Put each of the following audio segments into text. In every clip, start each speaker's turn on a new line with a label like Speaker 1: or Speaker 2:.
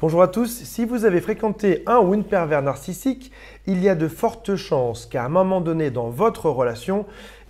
Speaker 1: Bonjour à tous, si vous avez fréquenté un ou une pervers narcissique, il y a de fortes chances qu'à un moment donné dans votre relation,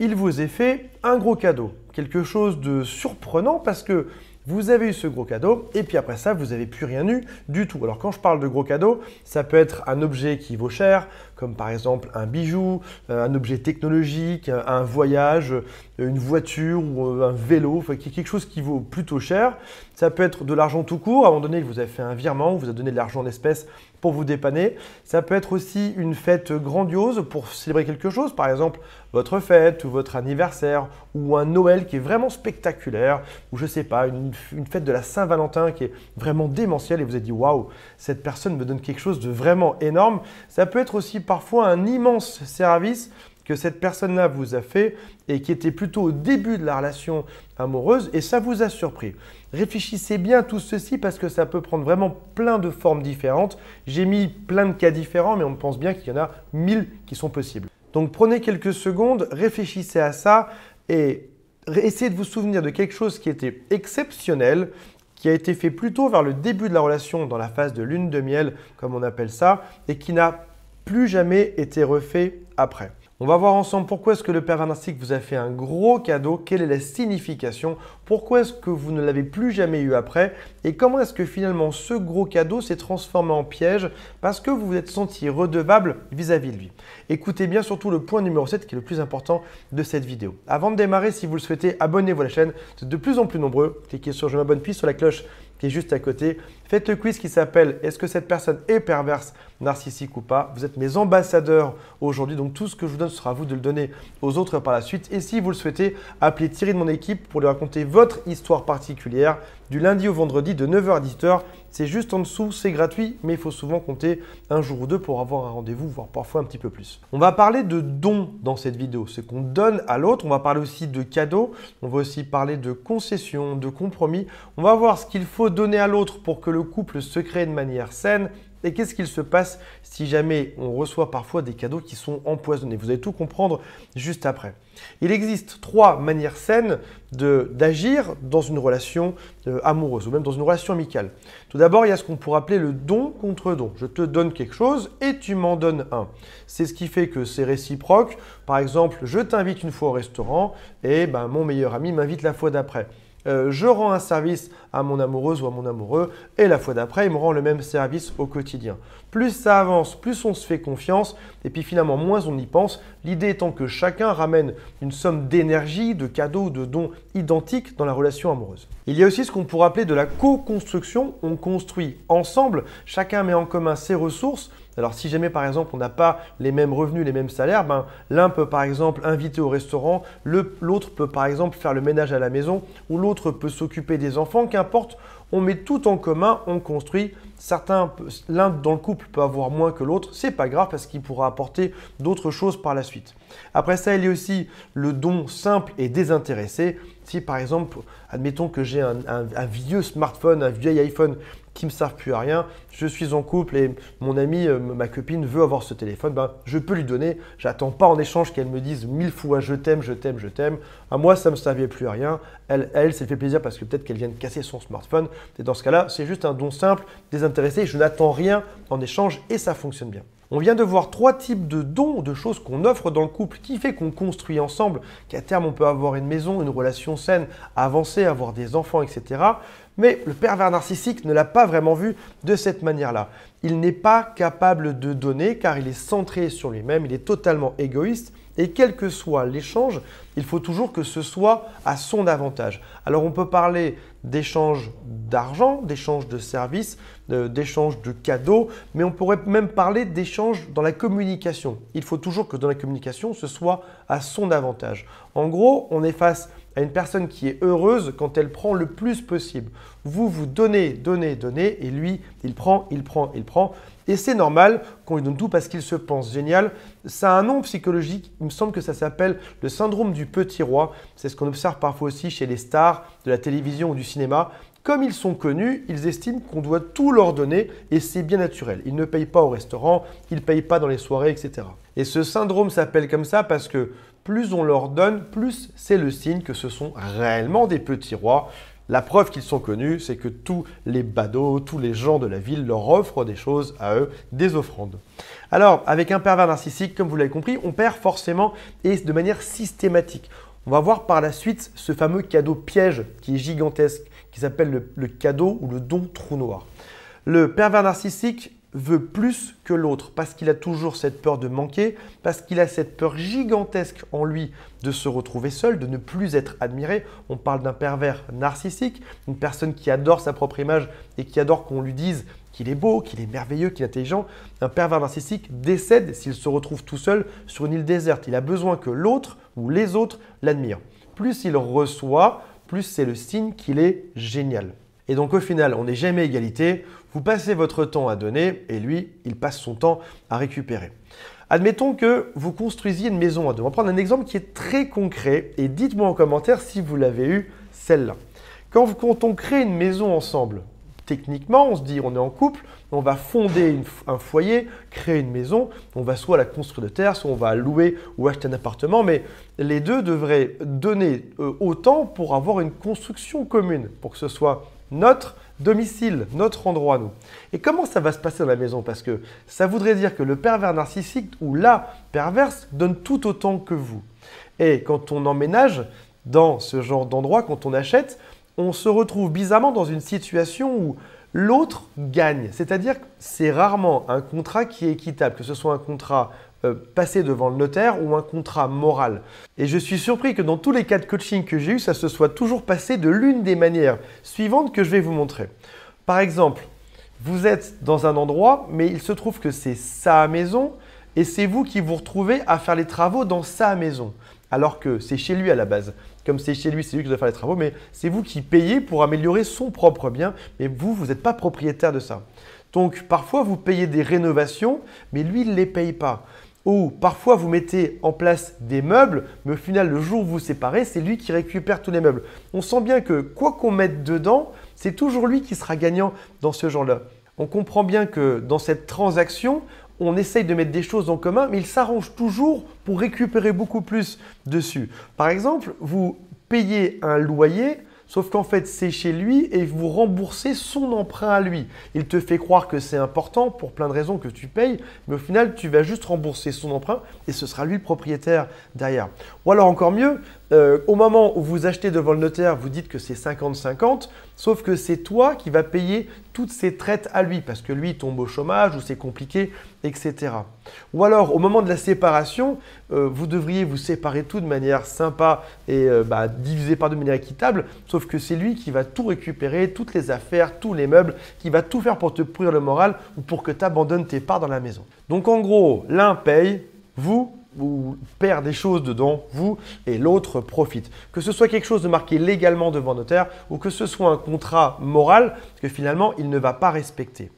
Speaker 1: il vous ait fait un gros cadeau. Quelque chose de surprenant parce que vous avez eu ce gros cadeau et puis après ça, vous n'avez plus rien eu du tout. Alors quand je parle de gros cadeau, ça peut être un objet qui vaut cher, comme par exemple un bijou, euh, un objet technologique, un voyage, une voiture ou euh, un vélo, enfin, quelque chose qui vaut plutôt cher. Ça peut être de l'argent tout court, à un moment donné, vous avez fait un virement, vous avez donné de l'argent en espèces pour vous dépanner. Ça peut être aussi une fête grandiose pour célébrer quelque chose, par exemple votre fête ou votre anniversaire ou un Noël qui est vraiment spectaculaire ou je sais pas, une, une fête de la Saint-Valentin qui est vraiment démentielle et vous avez dit waouh, cette personne me donne quelque chose de vraiment énorme. Ça peut être aussi parfois un immense service que cette personne-là vous a fait et qui était plutôt au début de la relation amoureuse et ça vous a surpris. Réfléchissez bien à tout ceci parce que ça peut prendre vraiment plein de formes différentes. J'ai mis plein de cas différents mais on pense bien qu'il y en a mille qui sont possibles. Donc prenez quelques secondes, réfléchissez à ça et essayez de vous souvenir de quelque chose qui était exceptionnel qui a été fait plutôt vers le début de la relation, dans la phase de lune de miel, comme on appelle ça, et qui n'a plus jamais été refait après. On va voir ensemble pourquoi est-ce que le père narcissique vous a fait un gros cadeau, quelle est la signification, pourquoi est-ce que vous ne l'avez plus jamais eu après et comment est-ce que finalement ce gros cadeau s'est transformé en piège parce que vous vous êtes senti redevable vis-à-vis de lui. Écoutez bien surtout le point numéro 7 qui est le plus important de cette vidéo. Avant de démarrer, si vous le souhaitez, abonnez-vous à la chaîne, vous êtes de plus en plus nombreux, cliquez sur je m'abonne puis sur la cloche qui est juste à côté. Faites le quiz qui s'appelle Est-ce que cette personne est perverse, narcissique ou pas Vous êtes mes ambassadeurs aujourd'hui, donc tout ce que je vous donne sera à vous de le donner aux autres par la suite. Et si vous le souhaitez, appelez Thierry de mon équipe pour lui raconter votre histoire particulière du lundi au vendredi de 9h à 10h c'est juste en dessous, c'est gratuit, mais il faut souvent compter un jour ou deux pour avoir un rendez-vous, voire parfois un petit peu plus. On va parler de dons dans cette vidéo, ce qu'on donne à l'autre, on va parler aussi de cadeaux, on va aussi parler de concessions, de compromis, on va voir ce qu'il faut donner à l'autre pour que le couple se crée de manière saine et qu'est-ce qu'il se passe si jamais on reçoit parfois des cadeaux qui sont empoisonnés Vous allez tout comprendre juste après. Il existe trois manières saines d'agir dans une relation euh, amoureuse ou même dans une relation amicale. Tout d'abord, il y a ce qu'on pourrait appeler le don contre don. Je te donne quelque chose et tu m'en donnes un. C'est ce qui fait que c'est réciproque. Par exemple, je t'invite une fois au restaurant et ben, mon meilleur ami m'invite la fois d'après. Euh, je rends un service à mon amoureuse ou à mon amoureux et la fois d'après, il me rend le même service au quotidien. Plus ça avance, plus on se fait confiance et puis finalement moins on y pense. L'idée étant que chacun ramène une somme d'énergie, de cadeaux, de dons identiques dans la relation amoureuse. Il y a aussi ce qu'on pourrait appeler de la co-construction. On construit ensemble, chacun met en commun ses ressources alors si jamais par exemple on n'a pas les mêmes revenus, les mêmes salaires, ben, l'un peut par exemple inviter au restaurant, l'autre peut par exemple faire le ménage à la maison ou l'autre peut s'occuper des enfants, qu'importe, on met tout en commun, on construit. Certains, l'un dans le couple peut avoir moins que l'autre, c'est pas grave parce qu'il pourra apporter d'autres choses par la suite. Après ça, il y a aussi le don simple et désintéressé. Si par exemple, admettons que j'ai un, un vieux smartphone, un vieil iPhone qui me servent plus à rien. Je suis en couple et mon ami, euh, ma copine veut avoir ce téléphone, ben, je peux lui donner. J'attends pas en échange qu'elle me dise mille fois je t'aime, je t'aime, je t'aime. À moi, ça me servait plus à rien. Elle, elle, s'est fait plaisir parce que peut-être qu'elle vient de casser son smartphone. Et dans ce cas-là, c'est juste un don simple, désintéressé. Je n'attends rien en échange et ça fonctionne bien. On vient de voir trois types de dons, de choses qu'on offre dans le couple, qui fait qu'on construit ensemble, qu'à terme on peut avoir une maison, une relation saine, avancer, avoir des enfants, etc. Mais le pervers narcissique ne l'a pas vraiment vu de cette manière-là. Il n'est pas capable de donner car il est centré sur lui-même, il est totalement égoïste et quel que soit l'échange, il faut toujours que ce soit à son avantage. Alors on peut parler d'échange d'argent, d'échange de services, d'échange de cadeaux, mais on pourrait même parler d'échange dans la communication. Il faut toujours que dans la communication, ce soit à son avantage. En gros, on efface à une personne qui est heureuse quand elle prend le plus possible. Vous vous donnez, donnez, donnez, et lui, il prend, il prend, il prend. Et c'est normal qu'on lui donne tout parce qu'il se pense génial. Ça a un nom psychologique, il me semble que ça s'appelle le syndrome du petit roi. C'est ce qu'on observe parfois aussi chez les stars de la télévision ou du cinéma. Comme ils sont connus, ils estiment qu'on doit tout leur donner et c'est bien naturel. Ils ne payent pas au restaurant, ils ne payent pas dans les soirées, etc. Et ce syndrome s'appelle comme ça parce que plus on leur donne, plus c'est le signe que ce sont réellement des petits rois. La preuve qu'ils sont connus, c'est que tous les badauds, tous les gens de la ville leur offrent des choses à eux, des offrandes. Alors, avec un pervers narcissique, comme vous l'avez compris, on perd forcément et de manière systématique. On va voir par la suite ce fameux cadeau piège qui est gigantesque qui s'appelle le, cadeau ou le don trou noir. Le pervers narcissique veut plus que l'autre parce qu'il a toujours cette peur de manquer, parce qu'il a cette peur gigantesque en lui de se retrouver seul, de ne plus être admiré. On parle d'un pervers narcissique, une personne qui adore sa propre image et qui adore qu'on lui dise qu'il est beau, qu'il est merveilleux, qu'il est intelligent. Un pervers narcissique décède s'il se retrouve tout seul sur une île déserte. Il a besoin que l'autre ou les autres l'admirent. Plus il reçoit, plus c'est le signe qu'il est génial. Et donc au final, on n'est jamais égalité, vous passez votre temps à donner et lui, il passe son temps à récupérer. Admettons que vous construisiez une maison à deux. On va prendre un exemple qui est très concret et dites-moi en commentaire si vous l'avez eu celle-là. Quand, on crée une maison ensemble, techniquement, on se dit on est en couple, on va fonder un foyer, créer une maison, on va soit la construire de terre, soit on va louer ou acheter un appartement, mais les deux devraient donner euh, autant pour avoir une construction commune, pour que ce soit notre domicile, notre endroit nous. Et comment ça va se passer dans la maison Parce que ça voudrait dire que le pervers narcissique ou la perverse donne tout autant que vous. Et quand on emménage dans ce genre d'endroit, quand on achète, on se retrouve bizarrement dans une situation où l'autre gagne. C'est-à-dire que c'est rarement un contrat qui est équitable, que ce soit un contrat euh, passé devant le notaire ou un contrat moral. Et je suis surpris que dans tous les cas de coaching que j'ai eu, ça se soit toujours passé de l'une des manières suivantes que je vais vous montrer. Par exemple, vous êtes dans un endroit, mais il se trouve que c'est sa maison et c'est vous qui vous retrouvez à faire les travaux dans sa maison, alors que c'est chez lui à la base comme c'est chez lui, c'est lui qui doit faire les travaux, mais c'est vous qui payez pour améliorer son propre bien, mais vous, vous n'êtes pas propriétaire de ça. Donc parfois, vous payez des rénovations, mais lui, il ne les paye pas. Ou parfois, vous mettez en place des meubles, mais au final, le jour où vous vous séparez, c'est lui qui récupère tous les meubles. On sent bien que quoi qu'on mette dedans, c'est toujours lui qui sera gagnant dans ce genre-là. On comprend bien que dans cette transaction, on essaye de mettre des choses en commun, mais il s'arrange toujours pour récupérer beaucoup plus dessus. Par exemple, vous payez un loyer, Sauf qu'en fait, c'est chez lui et vous remboursez son emprunt à lui. Il te fait croire que c'est important pour plein de raisons que tu payes, mais au final, tu vas juste rembourser son emprunt et ce sera lui le propriétaire derrière. Ou alors encore mieux, euh, au moment où vous achetez devant le notaire, vous dites que c'est 50-50. Sauf que c'est toi qui vas payer toutes ces traites à lui parce que lui tombe au chômage ou c'est compliqué, etc. Ou alors au moment de la séparation, euh, vous devriez vous séparer tout de manière sympa et euh, bah, diviser par de manière équitable, sauf que c'est lui qui va tout récupérer, toutes les affaires, tous les meubles, qui va tout faire pour te pourrir le moral ou pour que tu abandonnes tes parts dans la maison. Donc en gros, l'un paye, vous ou perd des choses dedans, vous, et l'autre profite. Que ce soit quelque chose de marqué légalement devant notaire ou que ce soit un contrat moral que finalement il ne va pas respecter.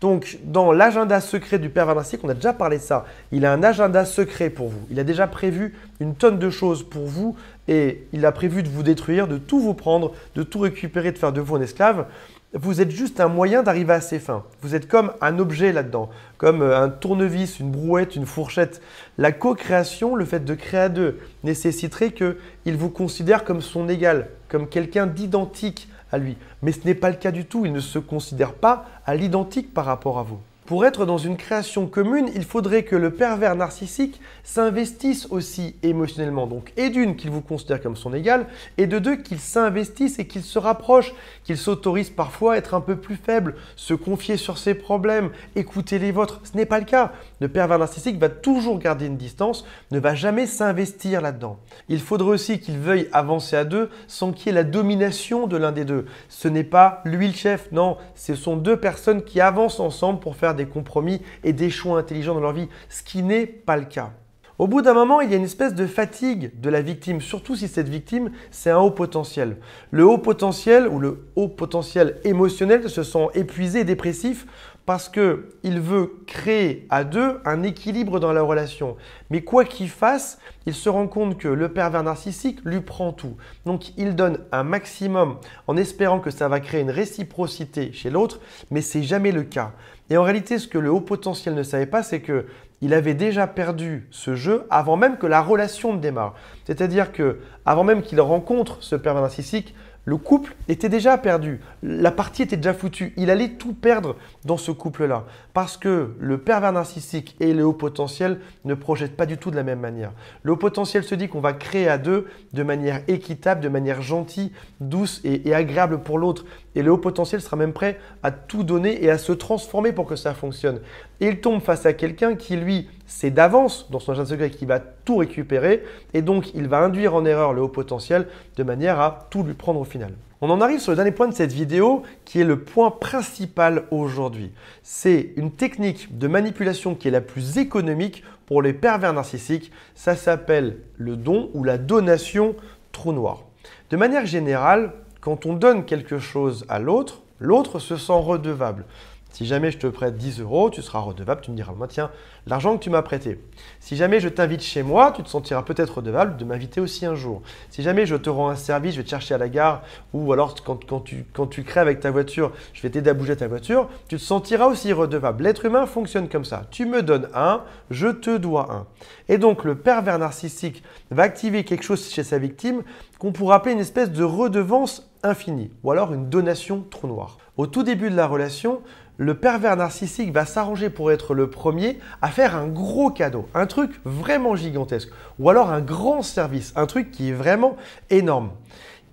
Speaker 1: Donc, dans l'agenda secret du père narcissique, on a déjà parlé de ça. Il a un agenda secret pour vous. Il a déjà prévu une tonne de choses pour vous et il a prévu de vous détruire, de tout vous prendre, de tout récupérer, de faire de vous un esclave vous êtes juste un moyen d'arriver à ses fins. Vous êtes comme un objet là-dedans, comme euh, un tournevis, une brouette, une fourchette. La co-création, le fait de créer à deux, nécessiterait qu'il vous considère comme son égal, comme quelqu'un d'identique à lui. Mais ce n'est pas le cas du tout, il ne se considère pas à l'identique par rapport à vous. Pour être dans une création commune, il faudrait que le pervers narcissique s'investisse aussi émotionnellement. Donc, et d'une, qu'il vous considère comme son égal, et de deux, qu'il s'investisse et qu'il se rapproche, qu'il s'autorise parfois à être un peu plus faible, se confier sur ses problèmes, écouter les vôtres. Ce n'est pas le cas. Le pervers narcissique va toujours garder une distance, ne va jamais s'investir là-dedans. Il faudrait aussi qu'il veuille avancer à deux sans qu'il y ait la domination de l'un des deux. Ce n'est pas lui le chef, non, ce sont deux personnes qui avancent ensemble pour faire des compromis et des choix intelligents dans leur vie, ce qui n'est pas le cas. Au bout d'un moment, il y a une espèce de fatigue de la victime, surtout si cette victime, c'est un haut potentiel. Le haut potentiel ou le haut potentiel émotionnel se sent épuisé et dépressif parce qu'il veut créer à deux un équilibre dans la relation. Mais quoi qu'il fasse, il se rend compte que le pervers narcissique lui prend tout. Donc il donne un maximum en espérant que ça va créer une réciprocité chez l'autre, mais c'est jamais le cas. Et en réalité, ce que le haut potentiel ne savait pas, c'est que il avait déjà perdu ce jeu avant même que la relation ne démarre. C'est-à-dire que avant même qu'il rencontre ce pervers narcissique, le couple était déjà perdu, la partie était déjà foutue, il allait tout perdre dans ce couple-là, parce que le pervers narcissique et le haut potentiel ne projettent pas du tout de la même manière. Le haut potentiel se dit qu'on va créer à deux de manière équitable, de manière gentille, douce et, agréable pour l'autre, et le haut potentiel sera même prêt à tout donner et à se transformer pour que ça fonctionne. il tombe face à quelqu'un qui, lui, c'est d'avance dans son agenda secret, qui va tout récupérer et donc il va induire en erreur le haut potentiel de manière à tout lui prendre au final. On en arrive sur le dernier point de cette vidéo qui est le point principal aujourd'hui. C'est une technique de manipulation qui est la plus économique pour les pervers narcissiques. Ça s'appelle le don ou la donation trou noir. De manière générale, quand on donne quelque chose à l'autre, l'autre se sent redevable. Si jamais je te prête 10 euros, tu seras redevable, tu me diras, tiens, l'argent que tu m'as prêté. Si jamais je t'invite chez moi, tu te sentiras peut-être redevable de m'inviter aussi un jour. Si jamais je te rends un service, je vais te chercher à la gare, ou alors quand, tu, quand tu crées avec ta voiture, je vais t'aider à bouger ta voiture, tu te sentiras aussi redevable. L'être humain fonctionne comme ça. Tu me donnes un, je te dois un. Et donc le pervers narcissique va activer quelque chose chez sa victime qu'on pourrait appeler une espèce de redevance infinie, ou alors une donation trou noir. Au tout début de la relation, le pervers narcissique va s'arranger pour être le premier à faire un gros cadeau, un truc vraiment gigantesque, ou alors un grand service, un truc qui est vraiment énorme.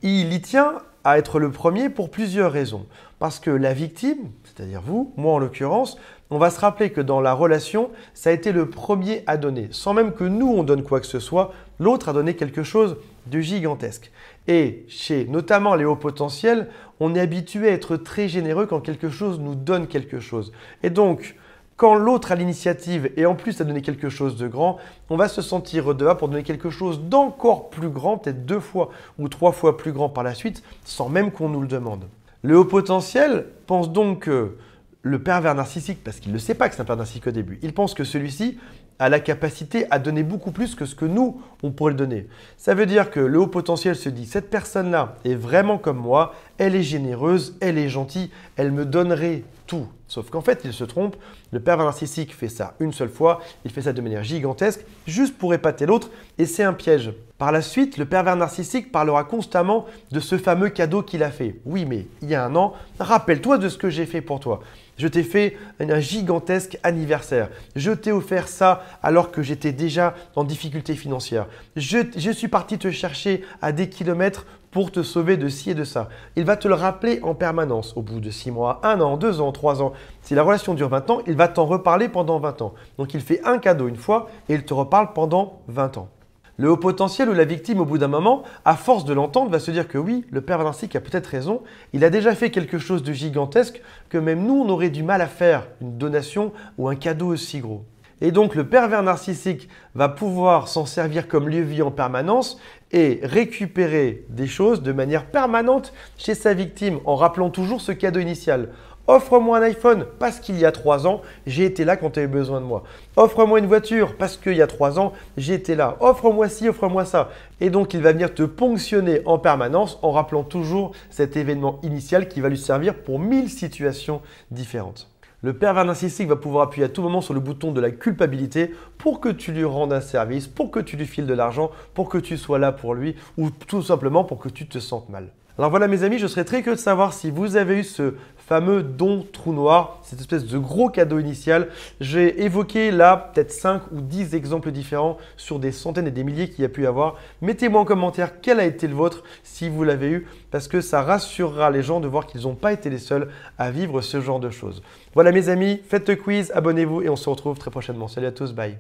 Speaker 1: Il y tient à être le premier pour plusieurs raisons. Parce que la victime, c'est-à-dire vous, moi en l'occurrence, on va se rappeler que dans la relation, ça a été le premier à donner. Sans même que nous, on donne quoi que ce soit, l'autre a donné quelque chose de gigantesque. Et chez notamment les hauts potentiels, on est habitué à être très généreux quand quelque chose nous donne quelque chose. Et donc, quand l'autre a l'initiative et en plus a donné quelque chose de grand, on va se sentir redevable pour donner quelque chose d'encore plus grand, peut-être deux fois ou trois fois plus grand par la suite, sans même qu'on nous le demande. Le haut potentiel pense donc que le pervers narcissique, parce qu'il ne sait pas que c'est un pervers narcissique au début, il pense que celui-ci a la capacité à donner beaucoup plus que ce que nous, on pourrait le donner. Ça veut dire que le haut potentiel se dit, cette personne-là est vraiment comme moi, elle est généreuse, elle est gentille, elle me donnerait tout. Sauf qu'en fait, il se trompe, le pervers narcissique fait ça une seule fois, il fait ça de manière gigantesque, juste pour épater l'autre, et c'est un piège. Par la suite, le pervers narcissique parlera constamment de ce fameux cadeau qu'il a fait. Oui, mais il y a un an, rappelle-toi de ce que j'ai fait pour toi. Je t'ai fait un gigantesque anniversaire. Je t'ai offert ça alors que j'étais déjà en difficulté financière. Je, suis parti te chercher à des kilomètres pour te sauver de ci et de ça. Il va te le rappeler en permanence. Au bout de 6 mois, 1 an, 2 ans, 3 ans. Si la relation dure 20 ans, il va t'en reparler pendant 20 ans. Donc il fait un cadeau une fois et il te reparle pendant 20 ans. Le haut potentiel ou la victime, au bout d'un moment, à force de l'entendre, va se dire que oui, le pervers narcissique a peut-être raison, il a déjà fait quelque chose de gigantesque que même nous, on aurait du mal à faire, une donation ou un cadeau aussi gros. Et donc le pervers narcissique va pouvoir s'en servir comme lieu vie en permanence et récupérer des choses de manière permanente chez sa victime en rappelant toujours ce cadeau initial, Offre-moi un iPhone parce qu'il y a trois ans, j'ai été là quand tu eu besoin de moi. Offre-moi une voiture parce qu'il y a trois ans, j'ai été là. Offre-moi ci, offre-moi ça. Et donc il va venir te ponctionner en permanence en rappelant toujours cet événement initial qui va lui servir pour mille situations différentes. Le pervers narcissique va pouvoir appuyer à tout moment sur le bouton de la culpabilité pour que tu lui rendes un service, pour que tu lui files de l'argent, pour que tu sois là pour lui ou tout simplement pour que tu te sentes mal. Alors voilà mes amis, je serais très curieux de savoir si vous avez eu ce fameux don trou noir, cette espèce de gros cadeau initial. J'ai évoqué là peut-être 5 ou 10 exemples différents sur des centaines et des milliers qu'il y a pu y avoir. Mettez-moi en commentaire quel a été le vôtre si vous l'avez eu parce que ça rassurera les gens de voir qu'ils n'ont pas été les seuls à vivre ce genre de choses. Voilà mes amis, faites le quiz, abonnez-vous et on se retrouve très prochainement. Salut à tous, bye